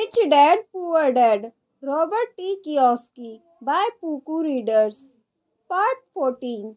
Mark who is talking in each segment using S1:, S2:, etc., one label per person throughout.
S1: Rich dad poor dad Robert T Kiyosaki by पुकू readers part fourteen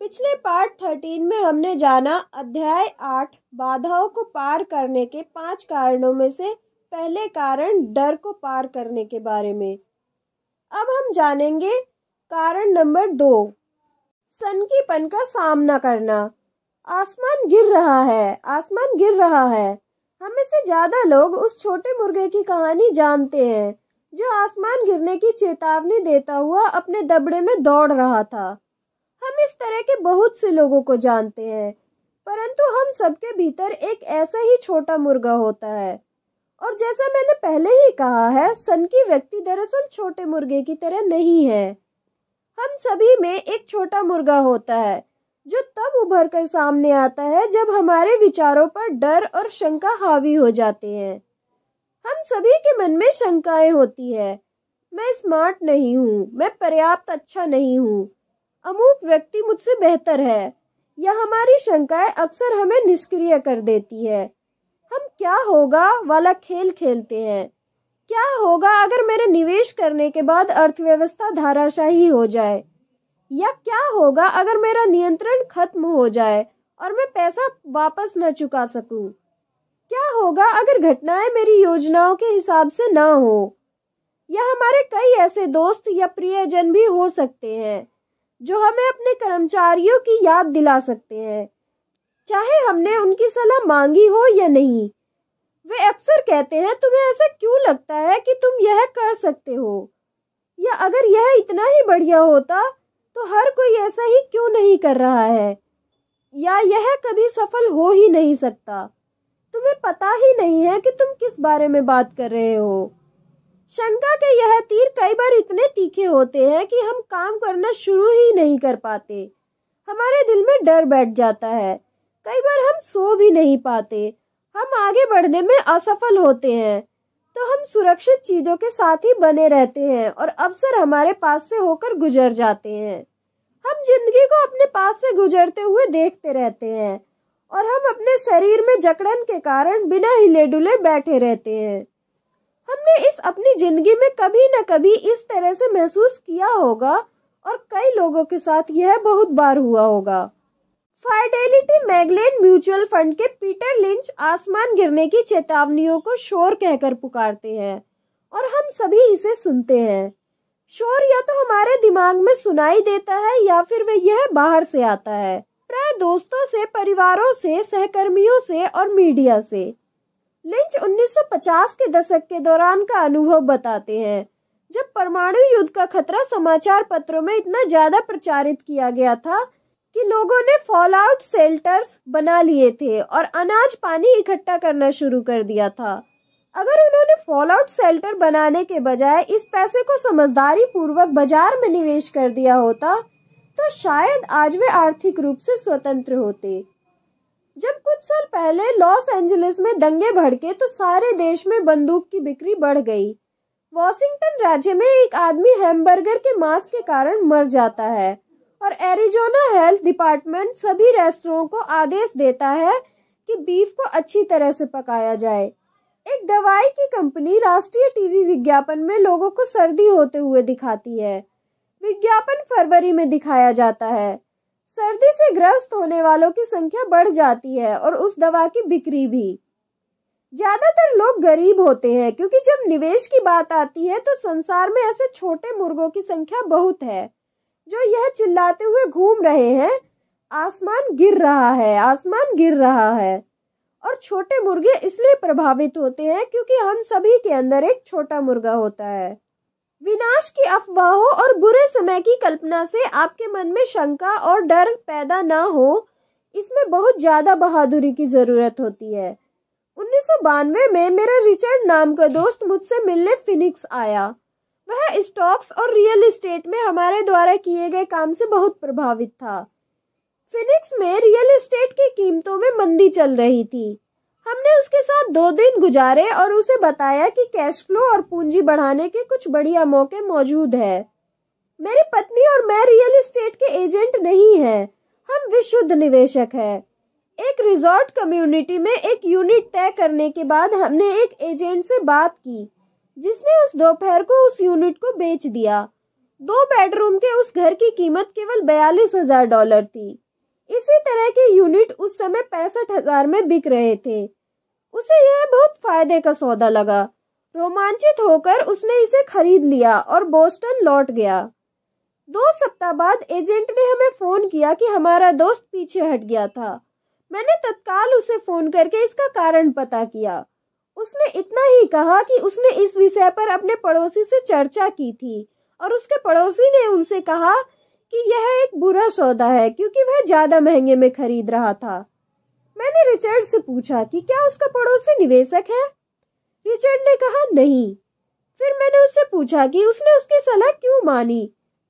S1: पिछले part thirteen में हमने जाना अध्याय आठ बाधाओं को पार करने के पांच कारणों में से पहले कारण डर को पार करने के बारे में अब हम जानेंगे कारण नंबर दो सनकीपन का सामना करना आसमान गिर रहा है आसमान गिर रहा है हमें से ज्यादा लोग उस छोटे मुर्गे की कहानी जानते हैं जो आसमान गिरने की चेतावनी देता हुआ अपने दबड़े में दौड़ रहा था हम इस तरह के बहुत से लोगों को जानते हैं परंतु हम सबके भीतर एक ऐसा ही छोटा मुर्गा होता है और जैसा मैंने पहले ही कहा है सन की व्यक्ति दरअसल छोटे मुर्गे की तरह नहीं है हम सभी में एक छोटा मुर्गा होता है जो तब उभर कर सामने आता है जब हमारे विचारों पर डर और शंका हावी हो जाते हैं हम सभी के मन में शंकाएं होती है मैं स्मार्ट नहीं हूँ मैं पर्याप्त अच्छा नहीं हूँ अमुक व्यक्ति मुझसे बेहतर है यह हमारी शंकाएं अक्सर हमें निष्क्रिय कर देती है हम क्या होगा वाला खेल खेलते हैं क्या होगा अगर मेरे निवेश करने के बाद अर्थव्यवस्था धाराशाही हो जाए या क्या होगा अगर मेरा नियंत्रण खत्म हो जाए और मैं पैसा वापस न चुका सकूं? क्या होगा अगर घटनाएं मेरी योजनाओं के हिसाब से ना हो या हमारे कई ऐसे दोस्त या प्रियजन भी हो सकते हैं जो हमें अपने कर्मचारियों की याद दिला सकते हैं चाहे हमने उनकी सलाह मांगी हो या नहीं वे अक्सर कहते हैं तुम्हें ऐसा क्यों लगता है कि तुम यह कर सकते हो या अगर यह इतना ही बढ़िया होता तो हर कोई ऐसा ही क्यों नहीं कर रहा है या यह कभी सफल हो ही नहीं सकता तुम्हें पता ही नहीं है कि तुम किस बारे में बात कर रहे हो शंका के यह तीर कई बार इतने तीखे होते हैं कि हम काम करना शुरू ही नहीं कर पाते हमारे दिल में डर बैठ जाता है कई बार हम सो भी नहीं पाते हम आगे बढ़ने में असफल होते हैं तो हम सुरक्षित चीज़ों के साथ ही बने रहते हैं और अवसर हमारे पास से होकर गुजर जाते हैं हम जिंदगी को अपने पास से गुजरते हुए देखते रहते हैं और हम अपने शरीर में जकड़न के कारण बिना हिले डुले बैठे रहते हैं हमने इस अपनी जिंदगी में कभी न कभी इस तरह से महसूस किया होगा और कई लोगों के साथ यह बहुत बार हुआ होगा फर्टेलिटी मैगलेन म्यूचुअल फंड के पीटर लिंच आसमान गिरने की चेतावनियों को शोर कहकर पुकारते हैं और हम सभी इसे सुनते हैं शोर या तो हमारे दिमाग में सुनाई देता है या फिर वह यह बाहर से आता है प्राय दोस्तों से परिवारों से सहकर्मियों से और मीडिया से लिंच 1950 के दशक के दौरान का अनुभव बताते हैं जब परमाणु युद्ध का खतरा समाचार पत्रों में इतना ज्यादा प्रचारित किया गया था कि लोगों ने फॉलआउट सेल्टर्स बना लिए थे और अनाज पानी इकट्ठा करना शुरू कर दिया था अगर उन्होंने फॉलआउट सेल्टर बनाने के बजाय इस पैसे को समझदारी पूर्वक बाजार में निवेश कर दिया होता तो शायद आज वे आर्थिक रूप से स्वतंत्र होते जब कुछ साल पहले लॉस एंजलिस में दंगे भड़के तो सारे देश में बंदूक की बिक्री बढ़ गई वॉशिंगटन राज्य में एक आदमी हैमबर्गर के मांस के कारण मर जाता है और एरिजोना हेल्थ डिपार्टमेंट सभी रेस्टोरों को आदेश देता है कि बीफ को अच्छी तरह से पकाया जाए एक दवाई की कंपनी राष्ट्रीय टीवी विज्ञापन में लोगों को सर्दी होते हुए दिखाती है विज्ञापन फरवरी में दिखाया जाता है सर्दी से ग्रस्त होने वालों की संख्या बढ़ जाती है और उस दवा की बिक्री भी ज्यादातर लोग गरीब होते हैं क्योंकि जब निवेश की बात आती है तो संसार में ऐसे छोटे मुर्गों की संख्या बहुत है जो यह चिल्लाते हुए घूम रहे हैं आसमान गिर रहा है आसमान गिर रहा है और छोटे मुर्गे इसलिए प्रभावित होते हैं क्योंकि हम सभी के अंदर एक छोटा मुर्गा होता है विनाश की अफवाहों और बुरे समय की कल्पना से आपके मन में शंका और डर पैदा ना हो इसमें बहुत ज़्यादा बहादुरी की ज़रूरत होती है उन्नीस में मेरा रिचर्ड नाम का दोस्त मुझसे मिलने फिनिक्स आया वह स्टॉक्स और रियल इस्टेट में हमारे द्वारा किए गए काम से बहुत प्रभावित था फिनिक्स में रियल इस्टेट की कीमतों में मंदी चल रही थी हमने उसके साथ दो दिन गुजारे और उसे बताया कि कैश फ्लो और पूंजी बढ़ाने के कुछ बढ़िया मौके मौजूद है मेरी पत्नी और मैं रियल इस्टेट के एजेंट नहीं हैं हम विशुद्ध निवेशक हैं एक रिजॉर्ट कम्युनिटी में एक यूनिट तय करने के बाद हमने एक एजेंट से बात की जिसने उस दोपहर को उस यूनिट को बेच दिया दो बेडरूम के उस घर की कीमत केवल बयालीस हजार डॉलर थी इसी तरह के यूनिट उस समय पैंसठ हजार में बिक रहे थे उसे यह बहुत फायदे का सौदा लगा रोमांचित होकर उसने इसे खरीद लिया और बोस्टन लौट गया दो सप्ताह बाद एजेंट ने हमें फोन किया कि हमारा दोस्त पीछे हट गया था मैंने तत्काल उसे फोन करके इसका कारण पता किया उसने इतना ही कहा कि उसने इस विषय पर अपने पड़ोसी से चर्चा की थी और उसके पड़ोसी ने उनसे कहा कि यह एक बुरा सौदा है क्योंकि वह ज्यादा महंगे में खरीद रहा था मैंने रिचर्ड से पूछा कि क्या उसका पड़ोसी निवेशक है रिचर्ड ने कहा नहीं फिर मैंने उससे पूछा कि उसने उसकी सलाह क्यों मानी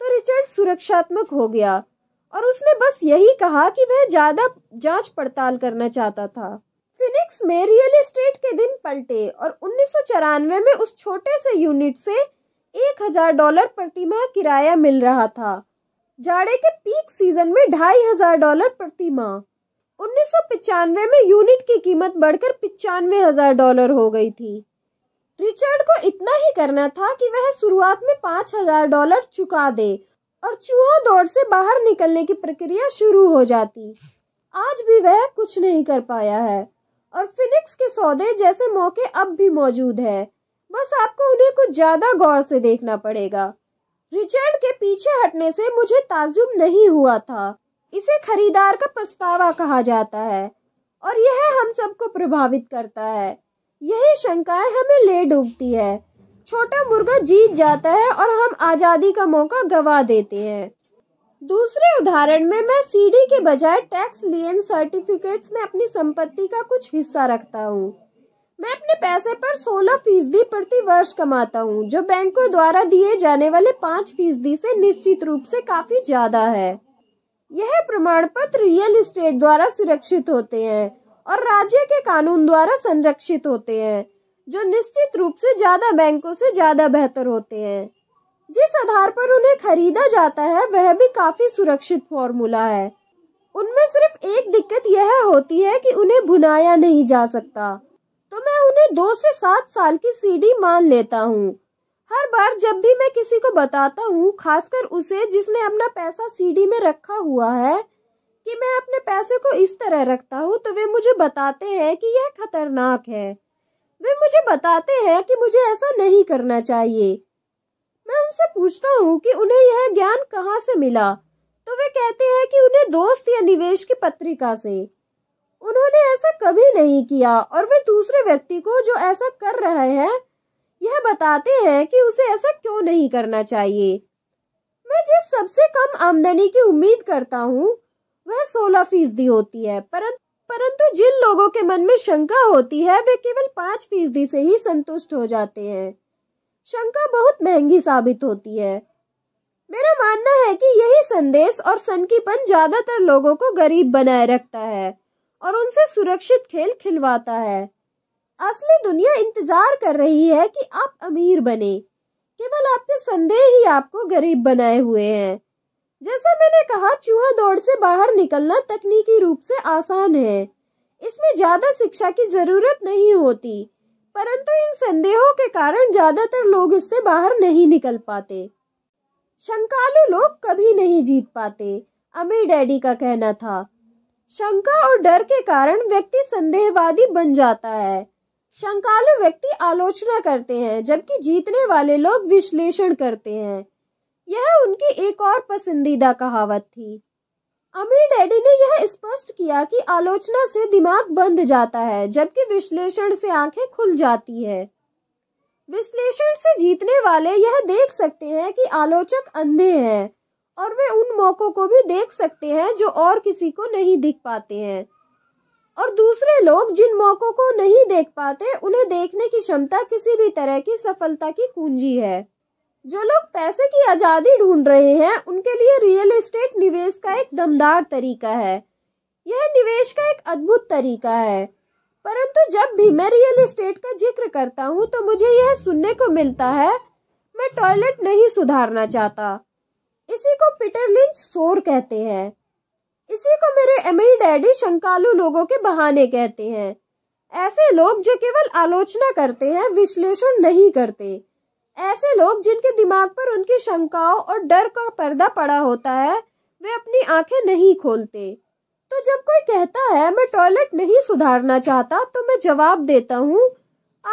S1: तो रिचर्ड सुरक्षात्मक हो गया और उसने बस यही कहा कि वह ज्यादा जांच पड़ताल करना चाहता था फिनिक्स में रियल एस्टेट के दिन पलटे और उन्नीस में उस छोटे से यूनिट से एक हजार डॉलर प्रतिमा किराया मिल रहा था जाड़े के पीक सीजन में ढाई हजार डॉलर प्रतिमा उन्नीस में यूनिट की कीमत बढ़कर पिचानवे हजार डॉलर हो गई थी रिचर्ड को इतना ही करना था कि वह शुरुआत में पाँच हजार डॉलर चुका दे और चूहा दौड़ से बाहर निकलने की प्रक्रिया शुरू हो जाती आज भी वह कुछ नहीं कर पाया है और फिनिक्स के सौदे जैसे मौके अब भी मौजूद है बस आपको उन्हें कुछ ज्यादा गौर से देखना पड़ेगा रिचर्ड के पीछे हटने से मुझे ताजुब नहीं हुआ था इसे खरीदार का पछतावा कहा जाता है और यह हम सबको प्रभावित करता है यही शंकाएं हमें ले डूबती है छोटा मुर्गा जीत जाता है और हम आज़ादी का मौका गवा देते हैं दूसरे उदाहरण में मैं सीडी के बजाय टैक्स लियन सर्टिफिकेट्स में अपनी संपत्ति का कुछ हिस्सा रखता हूँ मैं अपने पैसे पर 16 फीसदी प्रति वर्ष कमाता हूँ जो बैंकों द्वारा दिए जाने वाले 5 फीसदी से निश्चित रूप से काफ़ी ज़्यादा है यह प्रमाण पत्र रियल इस्टेट द्वारा सुरक्षित होते हैं और राज्य के कानून द्वारा संरक्षित होते हैं जो निश्चित रूप से ज्यादा बैंकों से ज्यादा बेहतर होते हैं जिस आधार पर उन्हें खरीदा जाता है वह भी काफी सुरक्षित फॉर्मूला है उनमें सिर्फ एक दिक्कत यह होती है कि उन्हें भुनाया नहीं जा सकता तो मैं उन्हें दो से सात साल की सीडी मान लेता हूँ हर बार जब भी मैं किसी को बताता हूँ खासकर उसे जिसने अपना पैसा सीडी में रखा हुआ है कि मैं अपने पैसे को इस तरह रखता हूँ तो वे मुझे बताते हैं कि यह खतरनाक है वे मुझे बताते हैं कि मुझे ऐसा नहीं करना चाहिए मैं उनसे पूछता हूँ कि उन्हें यह ज्ञान कहाँ से मिला तो वे कहते हैं कि उन्हें दोस्त या निवेश की पत्रिका से उन्होंने ऐसा कभी नहीं किया और वे दूसरे व्यक्ति को जो ऐसा कर रहे हैं यह बताते हैं कि उसे ऐसा क्यों नहीं करना चाहिए मैं जिस सबसे कम आमदनी की उम्मीद करता हूँ वह सोलह फीसदी होती है परंतु परंतु जिन लोगों के मन में शंका होती है वे केवल पाँच फीसदी से ही संतुष्ट हो जाते हैं शंका बहुत महंगी साबित होती है मेरा मानना है कि यही संदेश और सनकीपन ज्यादातर लोगों को गरीब बनाए रखता है और उनसे सुरक्षित खेल खिलवाता है असली दुनिया इंतजार कर रही है कि आप अमीर बने केवल आपके संदेह ही आपको गरीब बनाए हुए हैं जैसा मैंने कहा चूहा दौड़ से बाहर निकलना तकनीकी रूप से आसान है इसमें ज्यादा शिक्षा की जरूरत नहीं होती परंतु इन संदेहों के कारण ज्यादातर लोग इससे बाहर नहीं निकल पाते शंकालु लोग कभी नहीं जीत पाते अमीर डैडी का कहना था शंका और डर के कारण व्यक्ति संदेहवादी बन जाता है शंकालु व्यक्ति आलोचना करते हैं जबकि जीतने वाले लोग विश्लेषण करते हैं यह उनकी एक और पसंदीदा कहावत थी अमीर डैडी ने यह स्पष्ट किया कि आलोचना से दिमाग बंद जाता है जबकि विश्लेषण से आंखें खुल जाती है विश्लेषण से जीतने वाले यह देख सकते हैं कि आलोचक अंधे हैं और वे उन मौकों को भी देख सकते हैं जो और किसी को नहीं दिख पाते हैं और दूसरे लोग जिन मौकों को नहीं देख पाते उन्हें देखने की क्षमता किसी भी तरह की सफलता की कुंजी है जो लोग पैसे की आज़ादी ढूंढ रहे हैं उनके लिए रियल एस्टेट निवेश का एक दमदार तरीका है यह निवेश का एक अद्भुत तरीका है परंतु जब भी मैं रियल एस्टेट का जिक्र करता हूँ तो मुझे यह सुनने को मिलता है मैं टॉयलेट नहीं सुधारना चाहता इसी को पीटर लिंच शोर कहते हैं इसी को मेरे अमीर डैडी शंकालु लोगों के बहाने कहते हैं ऐसे लोग जो केवल आलोचना करते हैं विश्लेषण नहीं करते ऐसे लोग जिनके दिमाग पर उनकी शंकाओं और डर का पर्दा पड़ा होता है वे अपनी आंखें नहीं खोलते तो जब कोई कहता है मैं टॉयलेट नहीं सुधारना चाहता तो मैं जवाब देता हूँ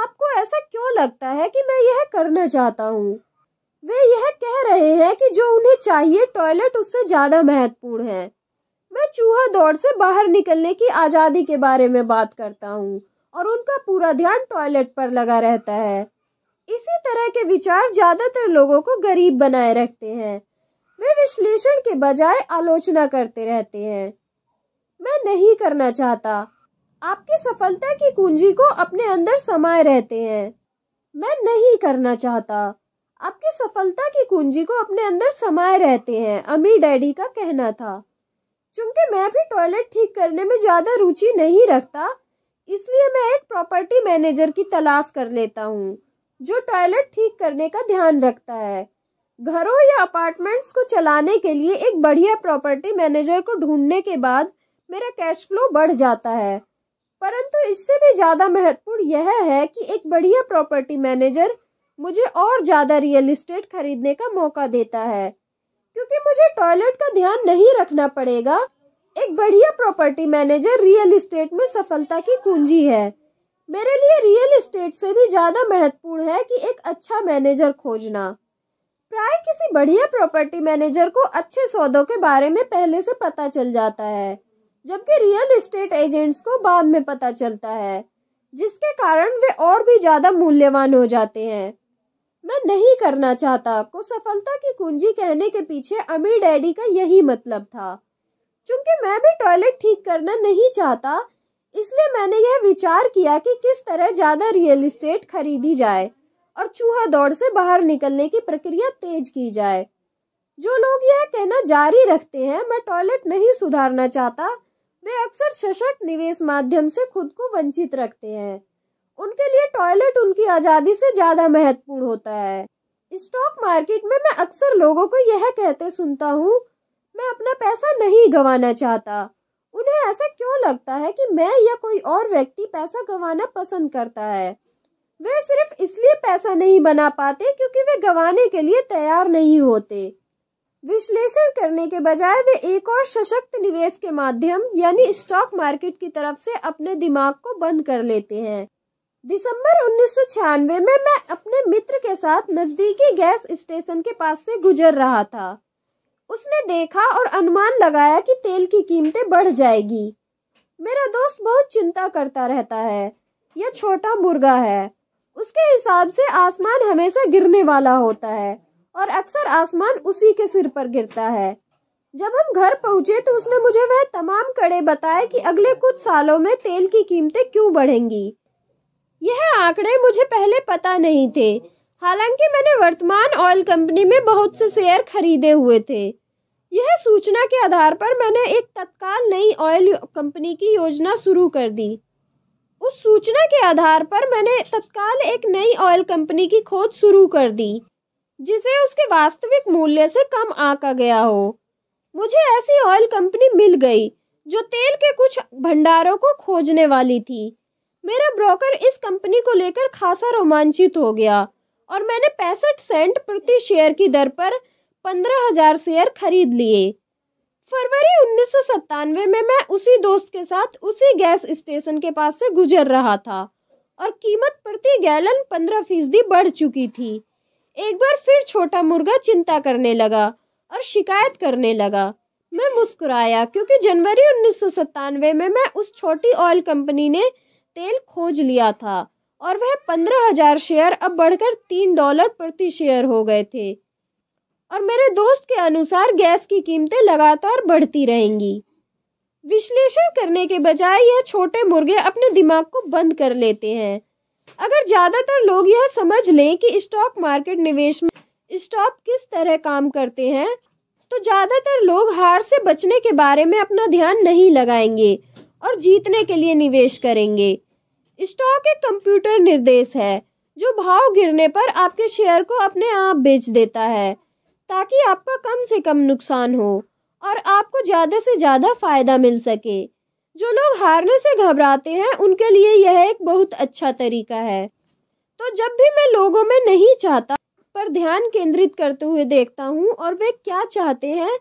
S1: आपको ऐसा क्यों लगता है कि मैं यह करना चाहता हूँ वे यह कह रहे हैं कि जो उन्हें चाहिए टॉयलेट उससे ज़्यादा महत्वपूर्ण है मैं चूहा दौड़ से बाहर निकलने की आज़ादी के बारे में बात करता हूँ और उनका पूरा ध्यान टॉयलेट पर लगा रहता है इसी तरह के विचार ज़्यादातर लोगों को गरीब बनाए रखते हैं वे विश्लेषण के बजाय आलोचना करते रहते हैं मैं नहीं करना चाहता आपकी सफलता की कुंजी को अपने अंदर समाये रहते हैं मैं नहीं करना चाहता आपकी सफलता की कुंजी को अपने अंदर समाये रहते हैं अमीर डैडी का कहना था चूंकि मैं भी टॉयलेट ठीक करने में ज़्यादा रुचि नहीं रखता इसलिए मैं एक प्रॉपर्टी मैनेजर की तलाश कर लेता हूँ जो टॉयलेट ठीक करने का ध्यान रखता है घरों या अपार्टमेंट्स को चलाने के लिए एक बढ़िया प्रॉपर्टी मैनेजर को ढूंढने के बाद मेरा कैश फ्लो बढ़ जाता है परंतु इससे भी ज़्यादा महत्वपूर्ण यह है कि एक बढ़िया प्रॉपर्टी मैनेजर मुझे और ज़्यादा रियल इस्टेट खरीदने का मौका देता है क्योंकि मुझे टॉयलेट का ध्यान नहीं रखना पड़ेगा एक बढ़िया प्रॉपर्टी मैनेजर रियल इस्टेट में सफलता की कुंजी है मेरे लिए रियल इस्टेट से भी ज़्यादा महत्वपूर्ण है कि एक अच्छा मैनेजर खोजना प्राय किसी बढ़िया प्रॉपर्टी मैनेजर को अच्छे सौदों के बारे में पहले से पता चल जाता है जबकि रियल इस्टेट एजेंट्स को बाद में पता चलता है जिसके कारण वे और भी ज़्यादा मूल्यवान हो जाते हैं मैं नहीं करना चाहता को सफलता की कुंजी कहने के पीछे अमीर डैडी का यही मतलब था चूंकि मैं भी टॉयलेट ठीक करना नहीं चाहता इसलिए मैंने यह विचार किया कि किस तरह ज़्यादा रियल इस्टेट खरीदी जाए और चूहा दौड़ से बाहर निकलने की प्रक्रिया तेज की जाए जो लोग यह कहना जारी रखते हैं मैं टॉयलेट नहीं सुधारना चाहता वे अक्सर सशक्त निवेश माध्यम से खुद को वंचित रखते हैं उनके लिए टॉयलेट उनकी आज़ादी से ज़्यादा महत्वपूर्ण होता है स्टॉक मार्केट में मैं अक्सर लोगों को यह कहते सुनता हूँ मैं अपना पैसा नहीं गंवाना चाहता उन्हें ऐसा क्यों लगता है कि मैं या कोई और व्यक्ति पैसा गंवाना पसंद करता है वे सिर्फ इसलिए पैसा नहीं बना पाते क्योंकि वे गंवाने के लिए तैयार नहीं होते विश्लेषण करने के बजाय वे एक और सशक्त निवेश के माध्यम यानी स्टॉक मार्केट की तरफ से अपने दिमाग को बंद कर लेते हैं दिसंबर 1996 में मैं अपने मित्र के साथ नज़दीकी गैस स्टेशन के पास से गुजर रहा था उसने देखा और अनुमान लगाया कि तेल की कीमतें बढ़ जाएगी मेरा दोस्त बहुत चिंता करता रहता है यह छोटा मुर्गा है उसके हिसाब से आसमान हमेशा गिरने वाला होता है और अक्सर आसमान उसी के सिर पर गिरता है जब हम घर पहुंचे तो उसने मुझे वह तमाम कड़े बताए कि अगले कुछ सालों में तेल की कीमतें क्यों बढ़ेंगी यह आंकड़े मुझे पहले पता नहीं थे हालांकि मैंने वर्तमान ऑयल कंपनी में बहुत से शेयर खरीदे हुए थे यह सूचना के आधार पर मैंने एक तत्काल नई ऑयल कंपनी की योजना शुरू कर दी उस सूचना के आधार पर मैंने तत्काल एक नई ऑयल कंपनी की खोज शुरू कर दी जिसे उसके वास्तविक मूल्य से कम आका गया हो मुझे ऐसी ऑयल कंपनी मिल गई जो तेल के कुछ भंडारों को खोजने वाली थी मेरा ब्रोकर इस कंपनी को लेकर खासा रोमांचित हो गया और मैंने पैंसठ सेंट प्रति शेयर की दर पर पंद्रह हजार शेयर खरीद लिए फरवरी उन्नीस में मैं उसी दोस्त के साथ उसी गैस स्टेशन के पास से गुजर रहा था और कीमत प्रति गैलन पंद्रह फीसदी बढ़ चुकी थी एक बार फिर छोटा मुर्गा चिंता करने लगा और शिकायत करने लगा मैं मुस्कुराया क्योंकि जनवरी उन्नीस में मैं उस छोटी ऑयल कंपनी ने तेल खोज लिया था और वह पंद्रह हजार शेयर अब बढ़कर तीन डॉलर प्रति शेयर हो गए थे और मेरे दोस्त के अनुसार गैस की कीमतें लगातार बढ़ती रहेंगी विश्लेषण करने के बजाय यह छोटे मुर्गे अपने दिमाग को बंद कर लेते हैं अगर ज़्यादातर लोग यह समझ लें कि स्टॉक मार्केट निवेश में स्टॉक किस तरह काम करते हैं तो ज़्यादातर लोग हार से बचने के बारे में अपना ध्यान नहीं लगाएंगे और जीतने के लिए निवेश करेंगे स्टॉक एक कंप्यूटर निर्देश है जो भाव गिरने पर आपके शेयर को अपने आप बेच देता है ताकि आपका कम से कम नुकसान हो और आपको ज़्यादा से ज़्यादा फ़ायदा मिल सके जो लोग हारने से घबराते हैं उनके लिए यह एक बहुत अच्छा तरीका है तो जब भी मैं लोगों में नहीं चाहता पर ध्यान केंद्रित करते हुए देखता हूँ और वे क्या चाहते हैं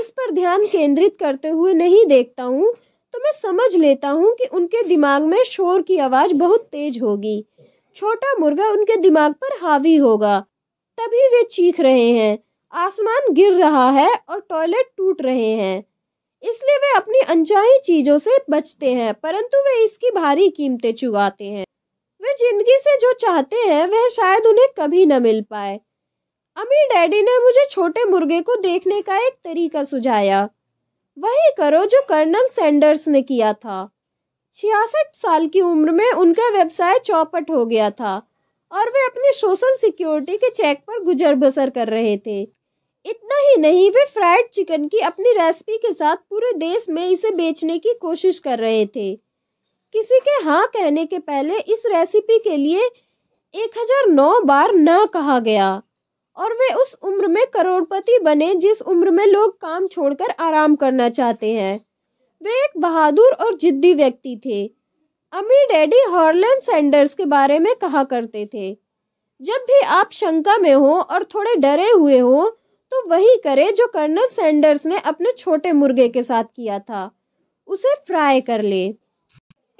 S1: इस पर ध्यान केंद्रित करते हुए नहीं देखता हूँ तो मैं समझ लेता हूँ कि उनके दिमाग में शोर की आवाज़ बहुत तेज होगी छोटा मुर्गा उनके दिमाग पर हावी होगा तभी वे चीख रहे हैं आसमान गिर रहा है और टॉयलेट टूट रहे हैं इसलिए वे अपनी अनचाही चीज़ों से बचते हैं परंतु वे इसकी भारी कीमतें चुगाते हैं वे जिंदगी से जो चाहते हैं वह शायद उन्हें कभी न मिल पाए अमीर डैडी ने मुझे छोटे मुर्गे को देखने का एक तरीका सुझाया वही करो जो कर्नल सैंडर्स ने किया था छियासठ साल की उम्र में उनका व्यवसाय चौपट हो गया था और वे अपने सोशल सिक्योरिटी के चेक पर गुजर बसर कर रहे थे इतना ही नहीं वे फ्राइड चिकन की अपनी रेसिपी के साथ पूरे देश में इसे बेचने की कोशिश कर रहे थे किसी के हाँ कहने के पहले इस रेसिपी के लिए 1009 बार न कहा गया और वे उस उम्र में करोड़पति बने जिस उम्र में लोग काम छोड़कर आराम करना चाहते हैं वे एक बहादुर और जिद्दी व्यक्ति थे अमी डैडी हॉर्लैंड सैंडर्स के बारे में कहा करते थे जब भी आप शंका में हो और थोड़े डरे हुए हो तो वही करें जो कर्नल सैंडर्स ने अपने छोटे मुर्गे के साथ किया था उसे फ्राई कर ले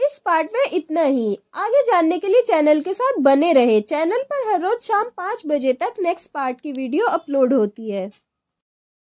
S1: इस पार्ट में इतना ही आगे जानने के लिए चैनल के साथ बने रहे चैनल पर हर रोज शाम पाँच बजे तक नेक्स्ट पार्ट की वीडियो अपलोड होती है